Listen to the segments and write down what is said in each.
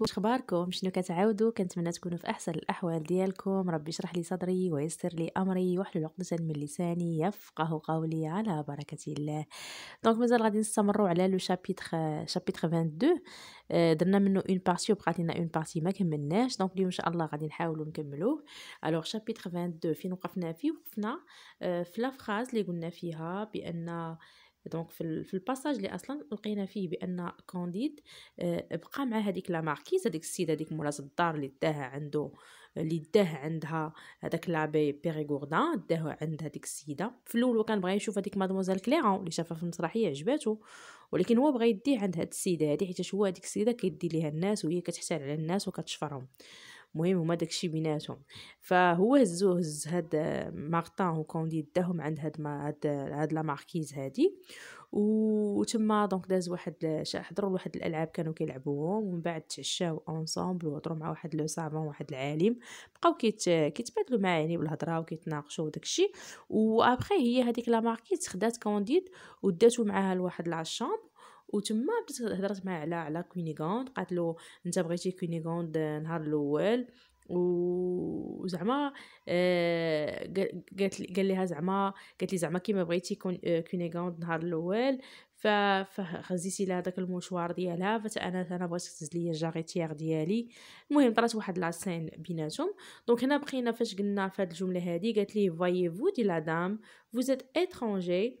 واش اخباركم شنو كتعاودوا كنتمنى تكونوا في احسن الاحوال ديالكم ربي يشرح لي صدري ويسر لي امري واحلل عقده من لساني يفقه قولي على بركه الله دونك مازال غادي نستمروا على لو شابيتر شابيتر 22 درنا منه اون بارتي وبقات لنا اون بارتي ما كملناش دونك اليوم ان شاء الله غادي نحاولوا نكملوه الوغ شابيتر 22 فين وقفنا فيه وقفنا euh, في لا فراز اللي قلنا فيها بان دونك في في الباساج اللي اصلا لقينا فيه بان كانديد آه، بقى مع هذيك لا ماركيز هذيك السيده هذيك مولات الدار اللي داها عنده اللي داه عندها هذاك لابي بيريغوردان داه عند هذيك السيده في الاول كان بغى يشوف هذيك مادموزيل كليرون اللي شافها في المسرحيه عجباتو ولكن هو بغى يديه عند هاد السيده هذه حيت هو هذيك السيده كيدي ليها الناس وهي كتحتال على الناس وكتشفرهم مهم هما داكشي بيناتهم فهو هزو هز هاد مارطان وكوندي داهم عند هاد ما هاد, هاد لا ماركيز هادي وتما دونك داز واحد حضروا واحد الالعاب كانوا كيلعبوهم ومن بعد تعشاو اونصومبل وهضروا مع واحد لو سافون واحد العالم بقاو كيت كيتبادلوا يعني بالهضره وكيتناقشوا وداكشي وابخي هي هذيك لا ماركيز خدات كونديد وداتو معاها لواحد لا وتما بدات هضرت معاه على على كوينيغوند قالت له انت بغيتي كوينيغوند نهار الاول وزعما آه قالت قال ليها زعما قالت لي زعما كيما بغيتي كونيغوند آه، نهار الاول فخزيتي لها داك المشوار ديالها فانا انا بغيتك تهز ليا الجاريتيير ديالي المهم طرات واحد لاسين بيناتهم دونك هنا بقينا فاش قلنا في هاد الجمله هادي قالت لي فوايي فو دي لا دام فوزيت اترانجي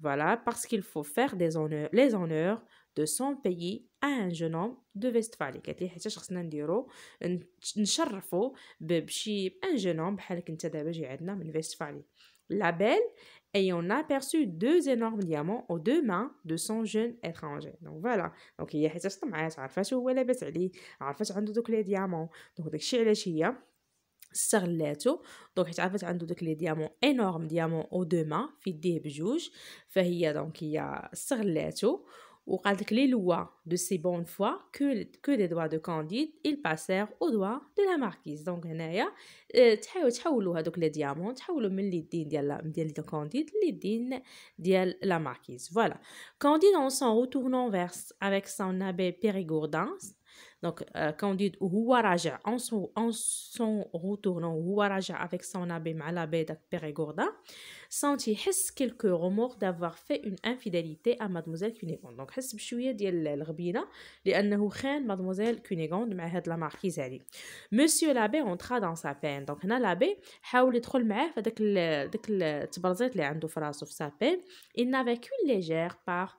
Voilà, parce qu'il faut faire des honneurs, les honneurs de son pays à un jeune homme de Westphalie قالت لي حيتاش خصنا نديرو نشرفو بشي un jeune homme بحالك انت دابا جي عندنا من Westphalie. La belle ayant aperçu deux énormes diamants aux deux mains de son jeune étranger. Donc voilà. Donc elle y a هي حيتاش طمعات عرفات هو لاباس عليه عرفات عنده دوك لي ديامون. دونك داكشي علاش هي donc, il y a des diamants énormes, diamants au aux deux mains, il y a les lois de ces bonnes fois, que les droits de Candide, ils passèrent aux doigts de la marquise. Donc, il y a des diamants, diamants, des diamants, des diamants, des diamants, des diamants, la des diamants, des diamants, abbé donc, euh, quand on dit Huwa en son, en son retournant, Huwa avec son abbé Malabé Pérégorda, senti quelques remords d'avoir fait une infidélité à Mademoiselle Cunégonde. Donc, il his بشوية ديال الغبينة لأنه خان Mademoiselle Cunégonde مع هاد la marquise Ali. Monsieur l'abbé entra dans sa peine. Donc, هنا l'abbé حاول يدخل معاه في داك داك التبرزيط اللي عنده في راسو في sa peine. Il n'avait qu'une légère part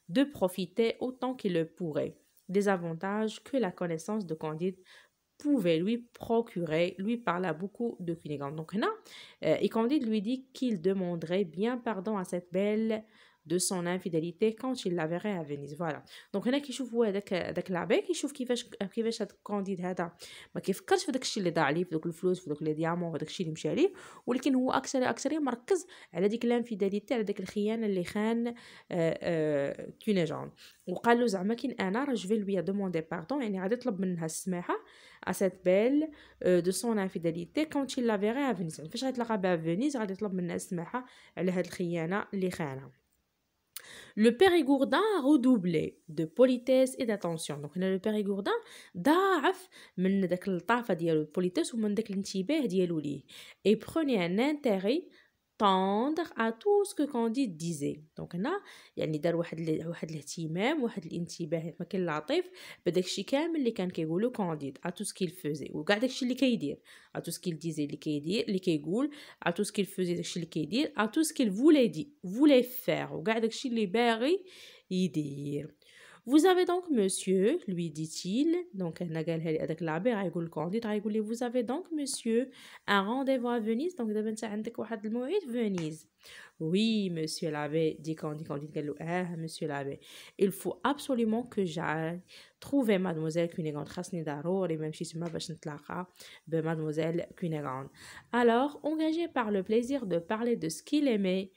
de profiter autant qu'il le pourrait des avantages que la connaissance de Candide pouvait lui procurer. Lui parla beaucoup de Cunégonde. Donc, non. Euh, et Candide lui dit qu'il demanderait bien pardon à cette belle دو سون انفيداليتي كونت يلا فيغي ا فينيس فوالا دونك هنا كيشوفوا هذاك هذاك العبير كيشوف كيفاش كيفاش هذا الكانديد هذا ما كيفكرش في داك الشيء اللي ضاع عليه في دوك الفلوس في دوك لي ديامون في داك الشيء اللي مشى عليه ولكن هو اكثر اكثر مركز على ديك الانفيداليتي على ديك الخيانه اللي خان آه، آه، كوني جون وقال له زعما كاين انا راه جو لوي دوموندي باردون يعني غادي يطلب منها السماحه ا سيت بيل دو سون انفيداليتي كونت يلا فيغي ا فينيس فاش غيتلاقى بها فينيس غادي يطلب منها السماحه على هاد الخيانه اللي خانها Le périgourdin a redoublé de politesse et d'attention. Donc, le périgourdin ضاعف من داك الطافه ديالو politesse ou من داك الانتباه ديالو ليه et prenait un intérêt تندر ا تو سكو كانديد ديزي دونك هنا يعني دار واحد واحد الاهتمام واحد الانتباه ما كان لطيف بداكشي كامل اللي كان كيقولو كانديد ا تو سكيل فوزي وكاع داكشي اللي كيدير ا تو سكيل ديزي اللي كيدير اللي كيقول ا تو سكيل فوزي داكشي اللي كيدير ا تو سكيل فولي دي فولي فير وكاع داكشي اللي باغي يدير Vous avez donc monsieur, lui dit-il, donc avec vous avez donc monsieur un rendez-vous à Venise, donc Venise. Oui, monsieur l'abbé, dit Candide, Candide dit ah, monsieur l'abbé, il faut absolument que j'aille trouver mademoiselle Cunégonde. Khasni et même si c'est ma ben, mademoiselle Cunégonde. Alors, engagé par le plaisir de parler de ce qu'il aimait,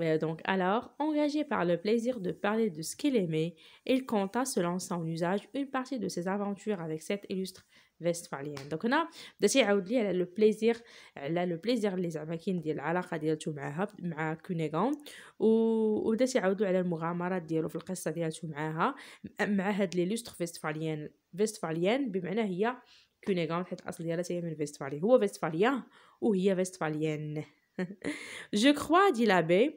euh, donc, alors, engagé par le plaisir de parler de ce qu'il aimait, il compta se lancer en usage une partie de ses aventures avec cette illustre westphalienne. Donc, on a, de elle a le plaisir, elle a le plaisir, les amakines, de la relation avec ma Cunégan, ou de Siaoudli, elle a le mouramara, de la relation avec l'illustre westphalienne, westphalienne, bimena, il y a Cunégan, qui est assise à la CM Westphalie. Ou westphalien, ou il y a westphalienne. Je crois, dit l'abbé,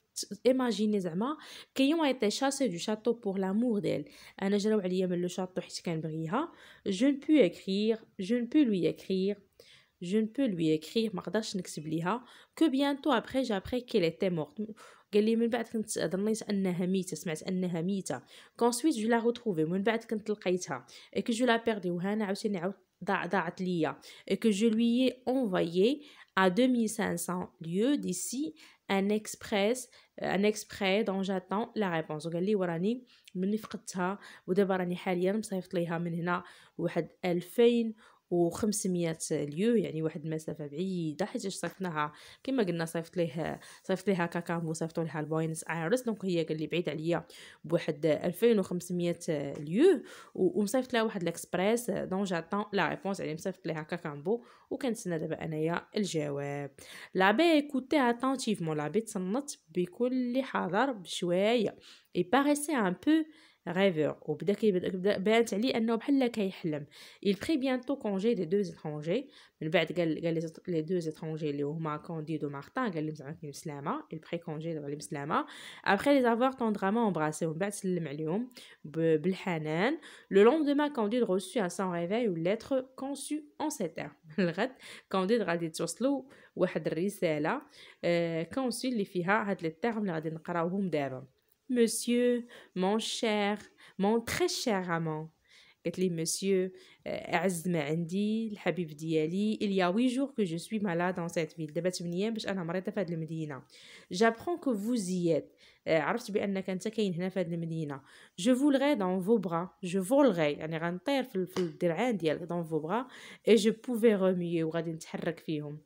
imaginez moi qui ont été chassés du château pour l'amour d'elle je ne peux écrire je ne peux lui écrire je ne peux lui écrire que bientôt après j'apprends qu'elle était morte Qu'ensuite je l'ai retrouvée, et que je l'ai perdue, et que je lui la à 2500 lieues d'ici ان اكسبريس ان اكسبري دون جاتون لا ريبونس وقال لي وراني ملي فقدتها ودابا راني حاليا مصيفط ليها من هنا واحد 2000 و500 ليو يعني واحد المسافه بعيده حيت صيفطناها كما قلنا صيفط ليه صيفط ليها كاكام وصيفطوا لها لبوينس ايرس دونك هي قال لي بعيد عليا بواحد 2500 ليو ومصيفط لها واحد الاكسبريس دونك جاتون لا ريبونس يعني مصيفط ليها كاكامبو وكنتسنى دابا انايا الجواب لا بي ايكوتي اتونتيفمون لا بي تصنت بكل حذر بشويه اي باريسي ان بو rêveur وبدا كيبدا بانت عليه انه بحال كيحلم il prit bientôt congé des deux étrangers من بعد قال قال لي دو étrangers اللي هما كانديد ومارتان قال لهم زعما كاين بسلامه il prit congé دابا عليهم بسلامه après les avoir tendrement embrassés ومن بعد سلم عليهم بالحنان le lendemain كونديد reçut à son réveil une lettre conçue en cet air الغد كونديد غادي توصلو واحد الرساله كونسي اللي فيها هاد لي تيرم اللي غادي نقراوهم دابا monsieur, mon cher, mon très cher amant. قلت لي مسيو اعز ما عندي الحبيب ديالي il y a 8 jours que je suis malade dans cette ville دابا 8 ايام باش انا مريضه في هذه المدينه j'apprends que vous y êtes عرفت بانك انت كاين هنا في هذه المدينه je volerai dans vos bras je volerai يعني غنطير في الدرعان ديالك dans vos bras et je pouvais remuer وغادي نتحرك فيهم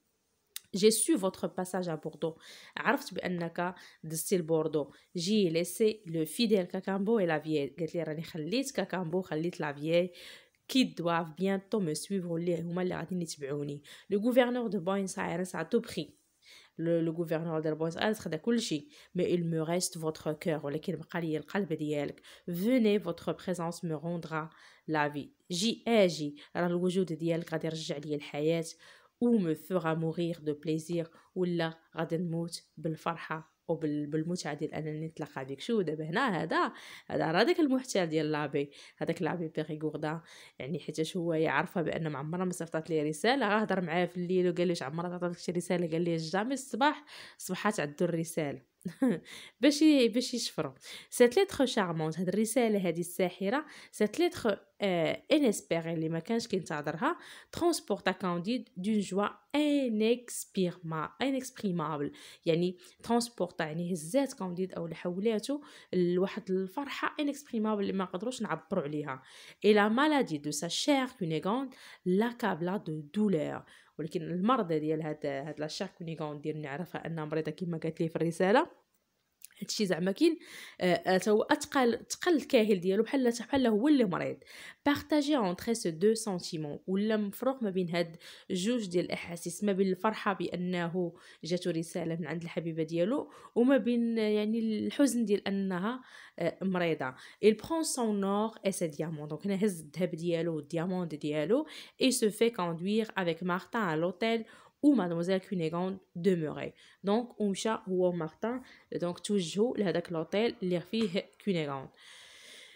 j'ai su votre passage à Bordeaux. عرفت بانك دزتي لبوردو جي ليسي لو فيديل كاكامبو et la vieille. قالت لي راني خليت كاكامبو خليت la vieille. qui doivent bientôt me suivre les huma اللي غادي يتبعوني le gouverneur de Buenos Aires a tout pris. le, gouverneur de Buenos Aires a tout pris, mais il me reste votre cœur ولكن بقى لي القلب ديالك venez votre présence me rendra la vie J'ai, اجي le وجود ديالك غادي يرجع لي الحياه ومو فيغا مورير دو بليزير ولا غادي نموت بالفرحه وبالمتعه ديال انني نتلاقى بيك شو دابا هنا هذا هذا راه داك المحتال ديال لابي هذاك لابي بيغيغوردا يعني حيت هو يعرفها بان ما ما صيفطات ليه رساله غهضر معايا في الليل وقال ليش عمرها تعطيك شي رساله قال ليه جامي الصباح صبحات عندو الرساله باش باش يشفروا سات ليتر شارمونت هاد الرساله هادي الساحره سات ليتر انسبيري اللي ما كانش كينتظرها ترانسبورتا كانديد دون جوا انكسبيرما انكسبريمابل يعني ترانسبورتا يعني هزات كانديد او حولاتو لواحد الفرحه انكسبريمابل اللي ما قدروش نعبروا عليها اي لا مالادي دو سا شير كونيغون لا كابلا دو دولور ولكن المرضى ديال هاد هاد لا شاركونيغون ديال نعرفها انها مريضه كما قالت لي في الرساله هادشي زعما كاين حتى آه، آه، هو اتقل تقل الكاهل ديالو بحال بحال هو اللي مريض بارطاجي اونتري سو دو سونتيمون ولا مفروق ما بين هاد جوج ديال الاحاسيس ما بين الفرحه بانه جاتو رساله من عند الحبيبه ديالو وما بين يعني الحزن ديال انها آه، مريضه il prend son or et ses diamants دونك هنا هز الذهب ديالو والدياموند ديالو et se fait conduire avec Martin à l'hôtel où mademoiselle Cunégonde demeurait. Donc, ou un Martin, donc toujours l'hôtel les fille Cunégonde.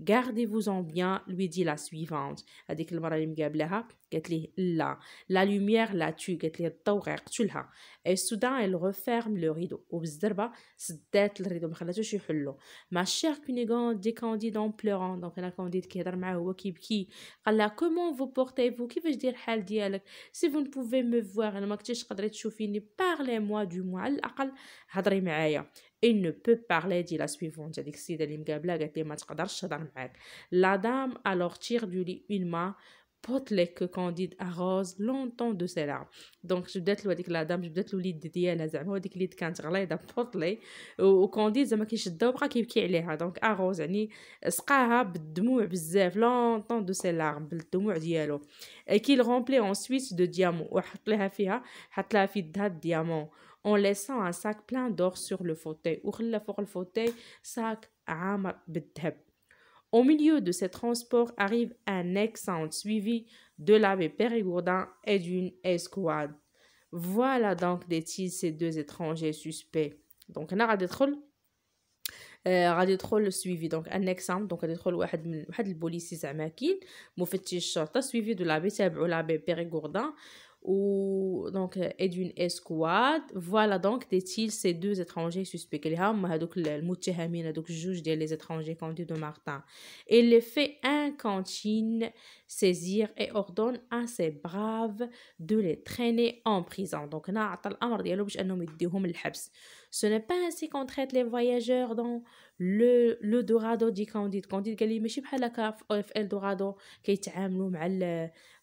Gardez-vous-en bien, lui dit la suivante. Elle dit que le madame Gablera qu'elle est là. La lumière la tu qu'elle est taurelle tu l'as. Et soudain elle referme le rideau. Obzderba cette rideau me fait la touche long. Ma chère kunigand des candides en pleurant donc une candide qui est derrière moi qui bki. Alors comment vous portez-vous? Qui veux-tu dire? Elle dit si vous ne pouvez me voir elle m'a dit je voudrais te Parlez-moi du mois lequel a dre migaya il ne peut parler, dit la suivante. La dame alors tire du lit une main, pote les que Candide arrose longtemps de ses larmes. Donc, je dois dire que la dame, je dois lui dire la dame, je dois dire les, Candide, dire qui est hein. donc arrose, longtemps de ses larmes, de et qu'il remplit ensuite de diamants, hein. diamants en laissant un sac plein d'or sur le fauteuil. ou le fauteuil, sac Au milieu de ces transports arrive un excellent suivi de l'abbé Périgourdin et d'une escouade. Voilà donc des tils ces deux étrangers suspects. Donc, euh, on a un غادي يدخل سويفي دونك ان اكسام دونك غادي يدخل واحد من واحد البوليسي زعما كاين مفتش الشرطه سويفي دو لابي تابعو ou donc d'une escouade voilà donc dit-il ces deux étrangers suspects les هذوك المتهمين هذوك juge ديال les étrangers qu'on de Martin et les fait incontinent saisir et ordonne à ses braves de les traîner en prison donc هنا عطى الامر ديالو باش انهم يديهم للحبس ce n'est pas ainsi qu'on traite les voyageurs dans le le Dorado dit Candide Candide قال لي ماشي بحال هكا في est كيتعاملوا مع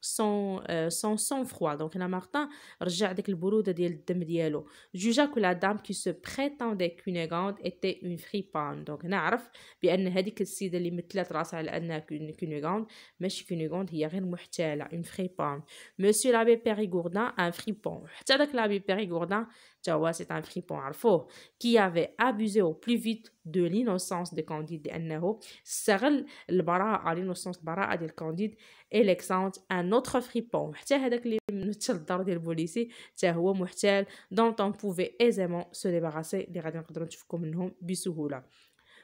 son euh, son sang-froid donc la Martin رجع ديك البرودة ديال الدم ديالو jugea que la dame qui se prétendait Cunégonde était une fripane donc نعرف بأن هذيك السيدة اللي مثلت راسها على أنها كونيغوند ماشي كونيغوند هي غير محتالة une fripane monsieur l'abbé Périgourdin un fripon حتى داك l'abbé Périgourdin c'est un fripon pour qui avait abusé au plus vite de l'innocence de Candide et Nero. le à un autre fripon. dont on pouvait aisément se débarrasser des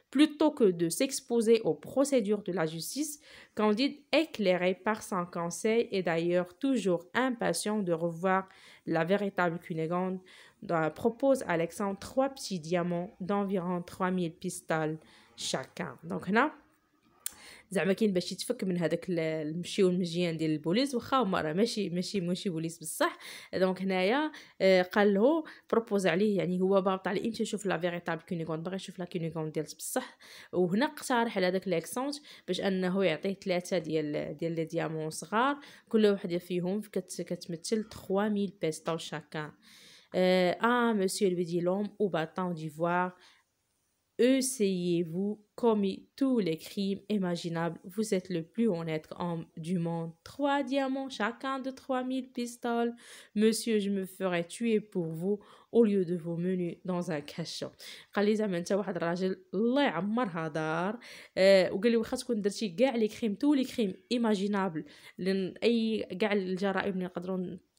Plutôt que de s'exposer aux procédures de la justice, Candide, éclairé par son conseil et d'ailleurs toujours impatient de revoir la véritable Cunégonde, propose à Alexandre trois petits diamants d'environ 3000 بيستال chacun دونك هنا زعما كاين باش يتفك من هذاك المشي والمجيان ديال البوليس واخا هما راه ماشي ماشي ماشي بوليس بصح دونك هنايا آه، قال له بروبوز عليه يعني هو بابط عليه انت شوف لا فيريتابل كونيغون باغي يشوف لا كونيغون ديال بصح وهنا اقترح على داك ليكسونج باش انه يعطيه ثلاثه ديال ديال لي ديامون صغار كل وحده فيهم كتمثل 3000 بيستو شاكان Euh, ah, monsieur, lui dit l'homme au battant d'ivoire, essayez-vous commis tous les crimes imaginables. Vous êtes le plus honnête homme du monde. Trois diamants, chacun de trois mille pistoles. Monsieur, je me ferai tuer pour vous au lieu de vos menus dans un cachot. قال لي زعما انت واحد الراجل الله يعمرها دار وقال لي واخا تكون درتي كاع لي كريم تو لي كريم ايماجينابل اي كاع الجرائم اللي نقدروا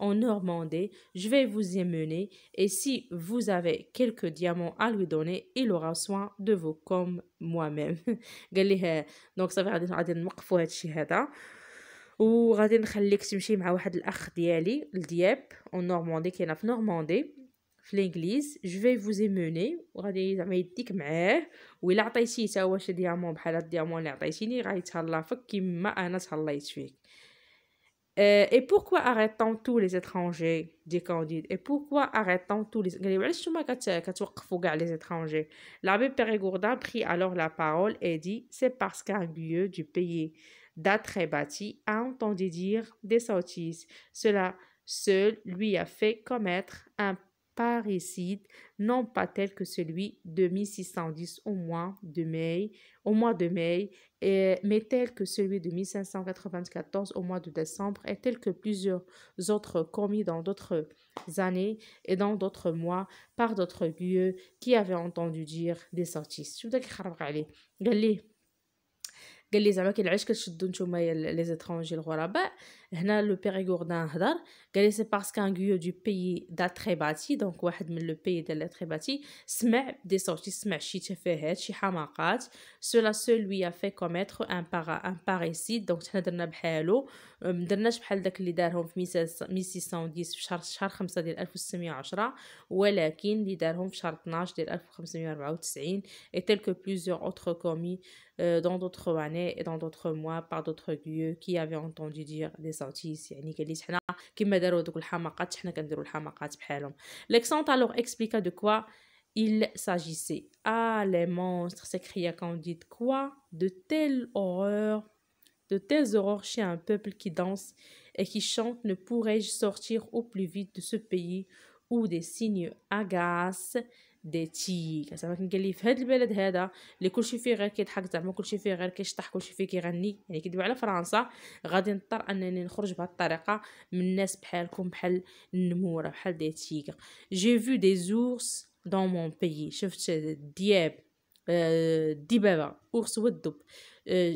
en normandie je vais vous y mener et si vous avez quelques diamants à lui donner il aura soin de vous comme moi-même galih donc ça fait on va on va m'occuper de ce chie là et on va te laisser que tu ailles avec un frère de moi le diable, en normandie qui est en normandie en anglais je vais vous y mener et il va jamais y dique avec et il a tu sais toi واش diamants بحال les diamants que tu m'as donné il te hèlla comme moi-même euh, et pourquoi arrêtons tous les étrangers dit Candide et pourquoi arrêtons tous les les étrangers l'abbé Périgourdin prit alors la parole et dit c'est parce qu'un lieu du pays d'Atrébati a entendu dire des sottises cela seul lui a fait commettre un parricide, non pas tel que celui de 1610 au mois de mai, au mois de mai mais tel que celui de 1594 au mois de décembre et tel que plusieurs autres commis dans d'autres années et dans d'autres mois par d'autres lieux qui avaient entendu dire des sorties. قال لي زعما كي علاش كتشدو نتوما لي زيترونجي الغرباء هنا لو بيريغوردان هضر قال لي سي باسكو ان غيو دو بيي دا باتي دونك واحد من لو بيي ديال باتي سمع دي سورتي سمع شي تفاهات شي حماقات سولا سو لوي ا في كوميتر ان بارا ان باريسي دونك حنا درنا بحالو مدرناش بحال داك اللي دارهم في 1610 في شهر شهر 5 ديال 1610 ولكن اللي دارهم في شهر 12 ديال 1594 اي tel que plusieurs autres commis Euh, dans d'autres années et dans d'autres mois par d'autres lieux qui avaient entendu dire des sorties يعني alors expliqua de quoi il s'agissait ah les monstres s'écria Candide quoi de telles horreurs de telles horreurs chez un peuple qui danse et qui chante ne pourrais-je sortir au plus vite de ce pays où des signes agacent ذاتي زعما قال لي في هذا البلد هذا اللي كلشي فيه غير كيضحك زعما كلشي فيه غير كيشطح كلشي فيه كيغني يعني كيدوي على فرنسا غادي نضطر انني نخرج بهذه الطريقه من الناس بحالكم بحال النموره بحال ديتيغ جي في دي زورس دون مون بيي شفت الدياب الدبابه آه، اورس والدب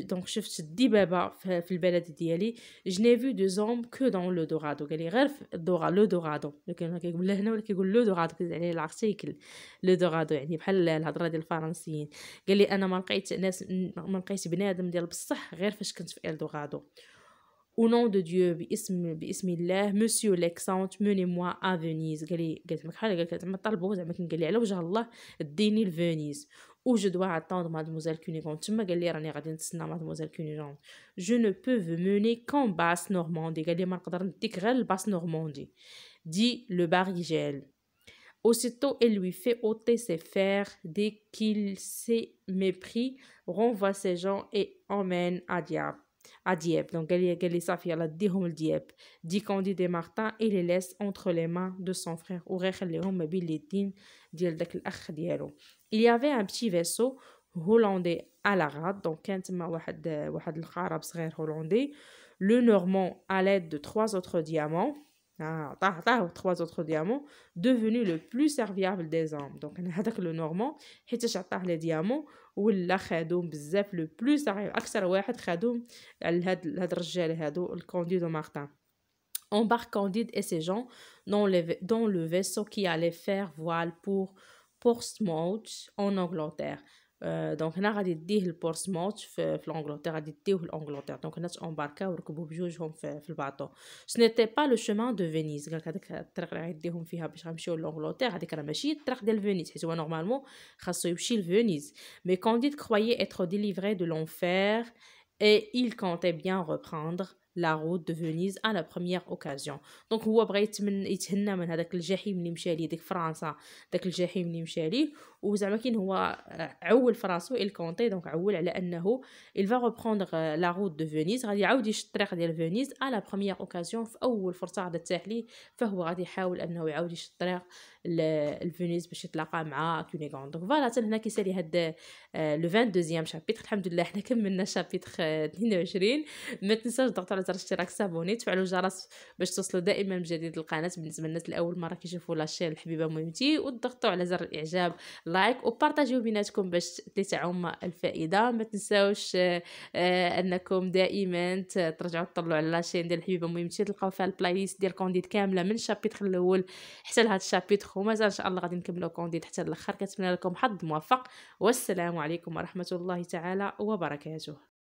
دونك شفت الدبابه في البلد ديالي جني في دو زوم كو دون لو دورادو قال لي غير في الدورا لو دورادو كان كيقول لهنا ولا كيقول لو دورادو كيز عليه الارتيكل لو دورادو يعني بحال الهضره ديال الفرنسيين قال لي انا ما لقيت ناس ما لقيت بنادم ديال بصح غير فاش كنت في دورادو او نون دو ديو باسم باسم الله مسيو ليكسانت موني موا ا فينيز قال لي قالت لك بحال قالت زعما طلبو زعما قال لي على وجه الله ديني لفينيز Où je dois attendre mademoiselle Cunégonde tu mademoiselle Cunégonde je ne peux mener qu'en basse Normandie basse Normandie dit le barigel Aussitôt, elle lui fait ôter ses fers. Dès qu'il s'est mépris, renvoie ses gens et emmène à Diable à Dieppe. Donc, Gélisafia la dit à Dieppe. Dit Candide et Martin, il les laisse entre les mains de son frère. Ou Rechelehom et Billetin, dit Akhdiero. Il y avait un petit vaisseau hollandais à la rade. Donc, Kentma Wahad al-Kharab, frère hollandais. Le Normand, à l'aide de trois autres diamants. Ah, trois autres diamants, devenu le plus serviable des hommes. Donc, le normand, حيتاش عطاه des les ولا خادوم بزاف لو بلوس اكثر واحد خادوم لهاد هاد الرجال هادو Martin. embarque Candide et ses gens dans, le dans le vaisseau qui allait faire voile pour Portsmouth en Angleterre. Donc, nous avons dit que le port l'Angleterre est en train de se Donc, nous avons embarqué et nous avons fait le bateau. Ce n'était pas le chemin de Venise. Nous avons dit que nous avons fait en Angleterre et que nous avons fait Venise. Et nous normalement, dit que nous avons Venise. Mais quand Candide croyait être délivré de l'enfer et il comptait bien reprendre la route de Venise à la première occasion. Donc, nous avons dit que nous avons fait la France le et en France. وزعما كاين هو عول في راسو الكونتي دونك عول على انه il va لا euh, la دو فينيس غادي يعاود يشد الطريق ديال أ لا بروميير اوكازيون في اول فرصه غادي تتاح ليه فهو غادي يحاول انه يعاود يشد الطريق لفينيس باش يتلاقى مع كونيغون دونك فوالا حتى هنا كيسالي هاد لو 22 شابيتر الحمد لله حنا كملنا شابيتر 22 آه، ما تنساش تضغط على زر الاشتراك سابوني تفعلوا الجرس باش توصلوا دائما بجديد القناه بالنسبه للناس الاول مره كيشوفوا لاشين الحبيبه مهمتي وتضغطوا على زر الاعجاب لايك وبارطاجيو بيناتكم باش تتعم الفائده ما تنساوش آه، آه، انكم دائما ترجعوا تطلعوا على لاشين ديال الحبيبه المهم تمشي تلقاو فيها البلاي ليست ديال كونديت كامله من الشابيتر الاول حتى لهاد الشابيتر ومازال ان شاء الله غادي نكملوا كونديت حتى الاخر كنتمنى لكم حظ موفق والسلام عليكم ورحمه الله تعالى وبركاته